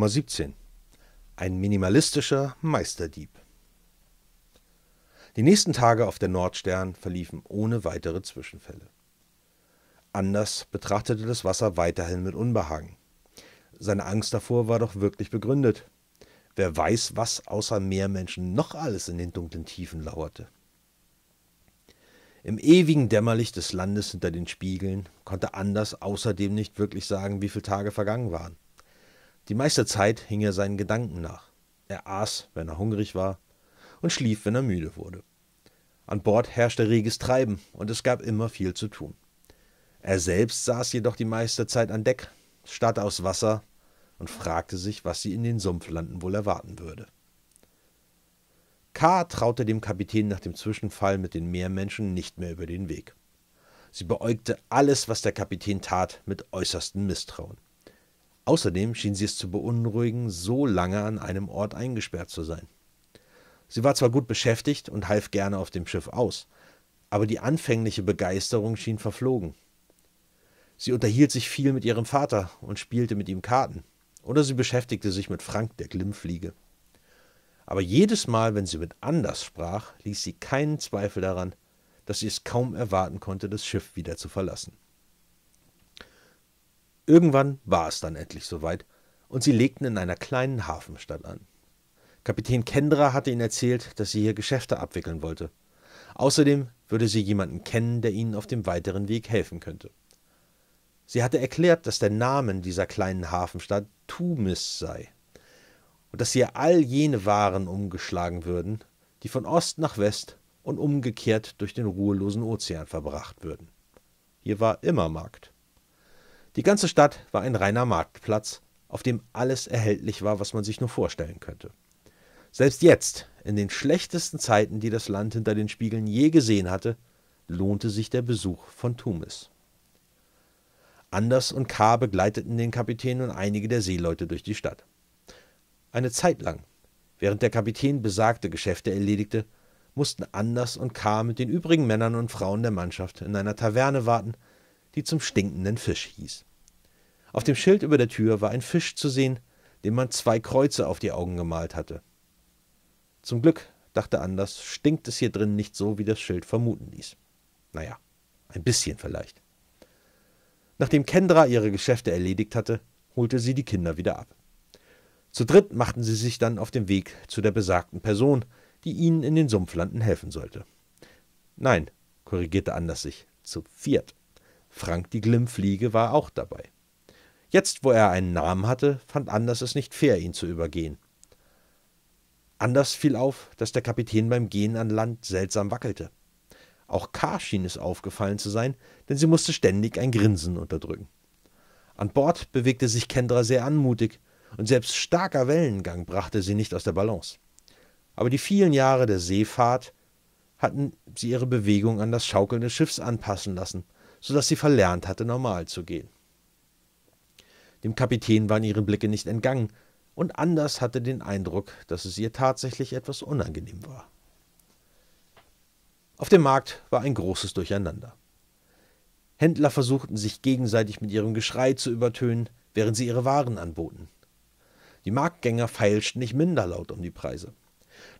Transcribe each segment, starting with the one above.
Nummer 17. Ein minimalistischer Meisterdieb. Die nächsten Tage auf der Nordstern verliefen ohne weitere Zwischenfälle. Anders betrachtete das Wasser weiterhin mit Unbehagen. Seine Angst davor war doch wirklich begründet. Wer weiß, was außer Meermenschen noch alles in den dunklen Tiefen lauerte. Im ewigen Dämmerlicht des Landes hinter den Spiegeln konnte Anders außerdem nicht wirklich sagen, wie viele Tage vergangen waren. Die meiste Zeit hing er seinen Gedanken nach. Er aß, wenn er hungrig war, und schlief, wenn er müde wurde. An Bord herrschte reges Treiben, und es gab immer viel zu tun. Er selbst saß jedoch die meiste Zeit an Deck, starrte aufs Wasser und fragte sich, was sie in den Sumpflanden wohl erwarten würde. K. traute dem Kapitän nach dem Zwischenfall mit den Meermenschen nicht mehr über den Weg. Sie beäugte alles, was der Kapitän tat, mit äußerstem Misstrauen. Außerdem schien sie es zu beunruhigen, so lange an einem Ort eingesperrt zu sein. Sie war zwar gut beschäftigt und half gerne auf dem Schiff aus, aber die anfängliche Begeisterung schien verflogen. Sie unterhielt sich viel mit ihrem Vater und spielte mit ihm Karten, oder sie beschäftigte sich mit Frank, der Glimmfliege. Aber jedes Mal, wenn sie mit Anders sprach, ließ sie keinen Zweifel daran, dass sie es kaum erwarten konnte, das Schiff wieder zu verlassen. Irgendwann war es dann endlich soweit, und sie legten in einer kleinen Hafenstadt an. Kapitän Kendra hatte ihnen erzählt, dass sie hier Geschäfte abwickeln wollte. Außerdem würde sie jemanden kennen, der ihnen auf dem weiteren Weg helfen könnte. Sie hatte erklärt, dass der Name dieser kleinen Hafenstadt Tumis sei und dass hier all jene Waren umgeschlagen würden, die von Ost nach West und umgekehrt durch den ruhelosen Ozean verbracht würden. Hier war immer Markt. Die ganze Stadt war ein reiner Marktplatz, auf dem alles erhältlich war, was man sich nur vorstellen könnte. Selbst jetzt, in den schlechtesten Zeiten, die das Land hinter den Spiegeln je gesehen hatte, lohnte sich der Besuch von Tumis. Anders und K. begleiteten den Kapitän und einige der Seeleute durch die Stadt. Eine Zeit lang, während der Kapitän besagte Geschäfte erledigte, mussten Anders und K. mit den übrigen Männern und Frauen der Mannschaft in einer Taverne warten, die zum stinkenden Fisch hieß. Auf dem Schild über der Tür war ein Fisch zu sehen, dem man zwei Kreuze auf die Augen gemalt hatte. Zum Glück, dachte Anders, stinkt es hier drin nicht so, wie das Schild vermuten ließ. Naja, ein bisschen vielleicht. Nachdem Kendra ihre Geschäfte erledigt hatte, holte sie die Kinder wieder ab. Zu dritt machten sie sich dann auf den Weg zu der besagten Person, die ihnen in den Sumpflanden helfen sollte. Nein, korrigierte Anders sich, zu viert. Frank die Glimmfliege war auch dabei. Jetzt, wo er einen Namen hatte, fand Anders es nicht fair, ihn zu übergehen. Anders fiel auf, dass der Kapitän beim Gehen an Land seltsam wackelte. Auch K. schien es aufgefallen zu sein, denn sie musste ständig ein Grinsen unterdrücken. An Bord bewegte sich Kendra sehr anmutig, und selbst starker Wellengang brachte sie nicht aus der Balance. Aber die vielen Jahre der Seefahrt hatten sie ihre Bewegung an das Schaukeln des Schiffs anpassen lassen – sodass sie verlernt hatte, normal zu gehen. Dem Kapitän waren ihre Blicke nicht entgangen, und Anders hatte den Eindruck, dass es ihr tatsächlich etwas unangenehm war. Auf dem Markt war ein großes Durcheinander. Händler versuchten sich gegenseitig mit ihrem Geschrei zu übertönen, während sie ihre Waren anboten. Die Marktgänger feilschten nicht minder laut um die Preise.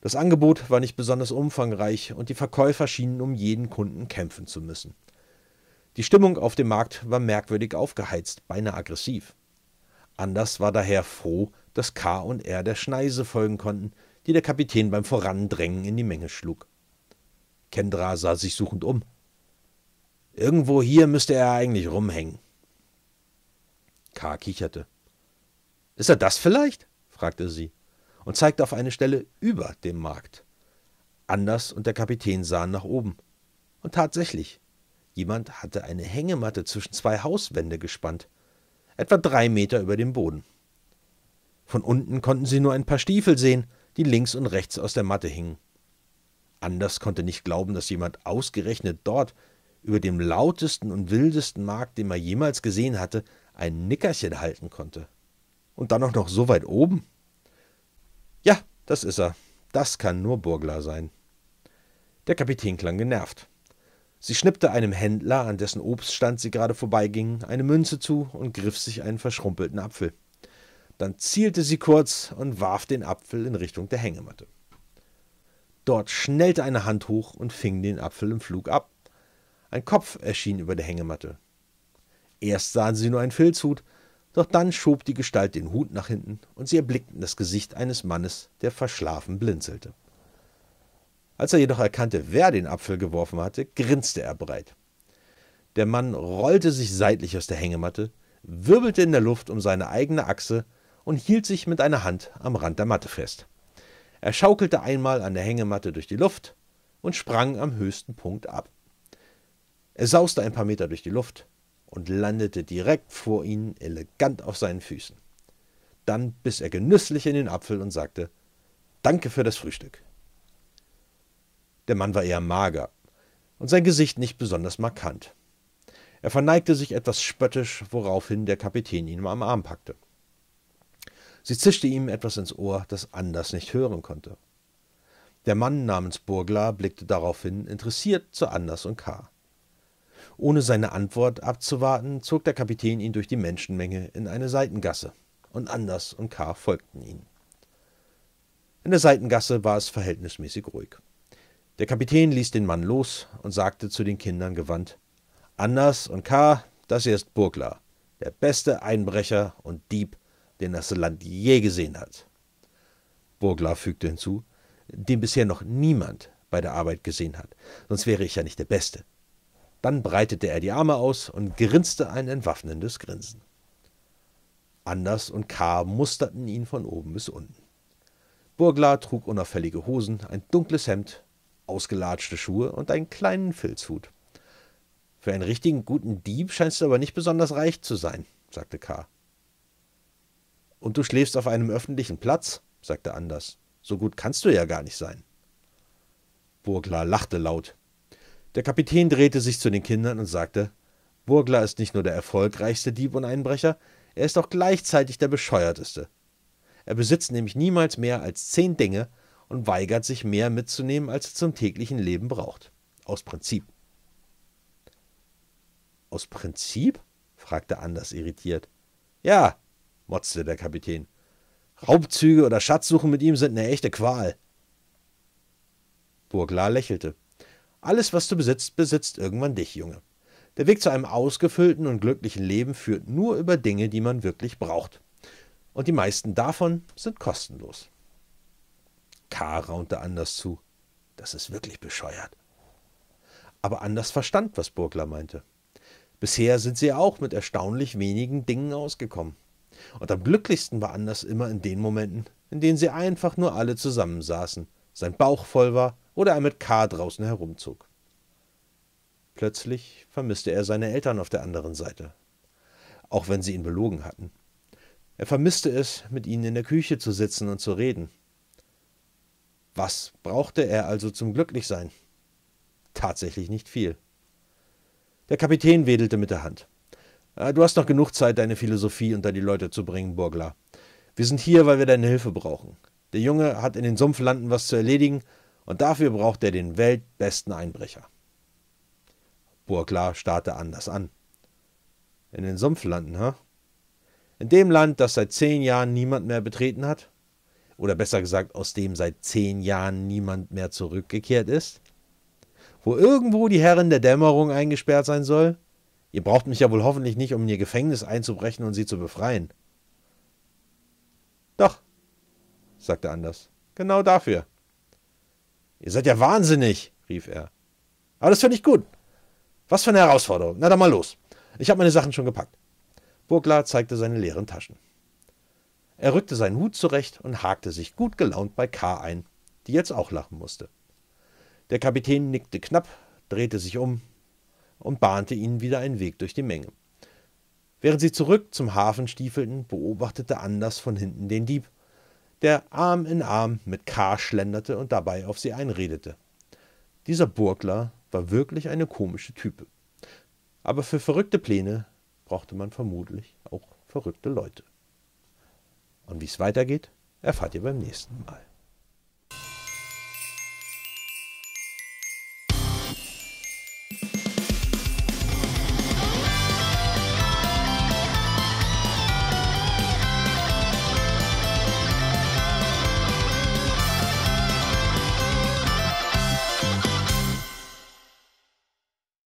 Das Angebot war nicht besonders umfangreich und die Verkäufer schienen um jeden Kunden kämpfen zu müssen. Die Stimmung auf dem Markt war merkwürdig aufgeheizt, beinahe aggressiv. Anders war daher froh, dass K. und R. der Schneise folgen konnten, die der Kapitän beim Vorandrängen in die Menge schlug. Kendra sah sich suchend um. Irgendwo hier müsste er eigentlich rumhängen. K. kicherte. Ist er das vielleicht? fragte sie und zeigte auf eine Stelle über dem Markt. Anders und der Kapitän sahen nach oben. Und tatsächlich, Jemand hatte eine Hängematte zwischen zwei Hauswände gespannt, etwa drei Meter über dem Boden. Von unten konnten sie nur ein paar Stiefel sehen, die links und rechts aus der Matte hingen. Anders konnte nicht glauben, dass jemand ausgerechnet dort, über dem lautesten und wildesten Markt, den man jemals gesehen hatte, ein Nickerchen halten konnte. Und dann auch noch so weit oben. Ja, das ist er. Das kann nur Burglar sein. Der Kapitän klang genervt. Sie schnippte einem Händler, an dessen Obststand sie gerade vorbeiging, eine Münze zu und griff sich einen verschrumpelten Apfel. Dann zielte sie kurz und warf den Apfel in Richtung der Hängematte. Dort schnellte eine Hand hoch und fing den Apfel im Flug ab. Ein Kopf erschien über der Hängematte. Erst sahen sie nur einen Filzhut, doch dann schob die Gestalt den Hut nach hinten und sie erblickten das Gesicht eines Mannes, der verschlafen blinzelte. Als er jedoch erkannte, wer den Apfel geworfen hatte, grinste er breit. Der Mann rollte sich seitlich aus der Hängematte, wirbelte in der Luft um seine eigene Achse und hielt sich mit einer Hand am Rand der Matte fest. Er schaukelte einmal an der Hängematte durch die Luft und sprang am höchsten Punkt ab. Er sauste ein paar Meter durch die Luft und landete direkt vor ihnen elegant auf seinen Füßen. Dann biss er genüsslich in den Apfel und sagte Danke für das Frühstück. Der Mann war eher mager und sein Gesicht nicht besonders markant. Er verneigte sich etwas spöttisch, woraufhin der Kapitän ihn am Arm packte. Sie zischte ihm etwas ins Ohr, das Anders nicht hören konnte. Der Mann namens Burglar blickte daraufhin interessiert zu Anders und K. Ohne seine Antwort abzuwarten, zog der Kapitän ihn durch die Menschenmenge in eine Seitengasse, und Anders und K. folgten ihm. In der Seitengasse war es verhältnismäßig ruhig. Der Kapitän ließ den Mann los und sagte zu den Kindern gewandt: Anders und K., das hier ist Burglar, der beste Einbrecher und Dieb, den das Land je gesehen hat. Burglar fügte hinzu, den bisher noch niemand bei der Arbeit gesehen hat, sonst wäre ich ja nicht der Beste. Dann breitete er die Arme aus und grinste ein entwaffnendes Grinsen. Anders und K. musterten ihn von oben bis unten. Burglar trug unauffällige Hosen, ein dunkles Hemd ausgelatschte Schuhe und einen kleinen Filzhut. Für einen richtigen guten Dieb scheinst du aber nicht besonders reich zu sein, sagte K. Und du schläfst auf einem öffentlichen Platz, sagte Anders. So gut kannst du ja gar nicht sein. Burglar lachte laut. Der Kapitän drehte sich zu den Kindern und sagte, Burglar ist nicht nur der erfolgreichste Dieb und Einbrecher, er ist auch gleichzeitig der bescheuerteste. Er besitzt nämlich niemals mehr als zehn Dinge, und weigert sich mehr mitzunehmen, als er zum täglichen Leben braucht. Aus Prinzip. Aus Prinzip? fragte Anders irritiert. Ja, motzte der Kapitän. Raubzüge oder Schatzsuchen mit ihm sind eine echte Qual. Burglar lächelte. Alles, was du besitzt, besitzt irgendwann dich, Junge. Der Weg zu einem ausgefüllten und glücklichen Leben führt nur über Dinge, die man wirklich braucht. Und die meisten davon sind kostenlos. K. raunte Anders zu. Das ist wirklich bescheuert. Aber Anders verstand, was Burgler meinte. Bisher sind sie auch mit erstaunlich wenigen Dingen ausgekommen. Und am glücklichsten war Anders immer in den Momenten, in denen sie einfach nur alle zusammensaßen, sein Bauch voll war oder er mit K. draußen herumzog. Plötzlich vermisste er seine Eltern auf der anderen Seite, auch wenn sie ihn belogen hatten. Er vermisste es, mit ihnen in der Küche zu sitzen und zu reden, was brauchte er also zum Glücklichsein? Tatsächlich nicht viel. Der Kapitän wedelte mit der Hand. Äh, du hast noch genug Zeit, deine Philosophie unter die Leute zu bringen, Burglar. Wir sind hier, weil wir deine Hilfe brauchen. Der Junge hat in den Sumpflanden was zu erledigen, und dafür braucht er den weltbesten Einbrecher. Burglar starrte anders an. In den Sumpflanden, ha? Huh? In dem Land, das seit zehn Jahren niemand mehr betreten hat? oder besser gesagt, aus dem seit zehn Jahren niemand mehr zurückgekehrt ist? Wo irgendwo die Herrin der Dämmerung eingesperrt sein soll? Ihr braucht mich ja wohl hoffentlich nicht, um in ihr Gefängnis einzubrechen und sie zu befreien. Doch, sagte Anders, genau dafür. Ihr seid ja wahnsinnig, rief er. Aber das finde ich gut. Was für eine Herausforderung. Na dann mal los. Ich habe meine Sachen schon gepackt. Burglar zeigte seine leeren Taschen. Er rückte seinen Hut zurecht und hakte sich gut gelaunt bei K. ein, die jetzt auch lachen musste. Der Kapitän nickte knapp, drehte sich um und bahnte ihnen wieder einen Weg durch die Menge. Während sie zurück zum Hafen stiefelten, beobachtete Anders von hinten den Dieb, der Arm in Arm mit K. schlenderte und dabei auf sie einredete. Dieser Burgler war wirklich eine komische Type. Aber für verrückte Pläne brauchte man vermutlich auch verrückte Leute. Und wie es weitergeht, erfahrt ihr beim nächsten Mal.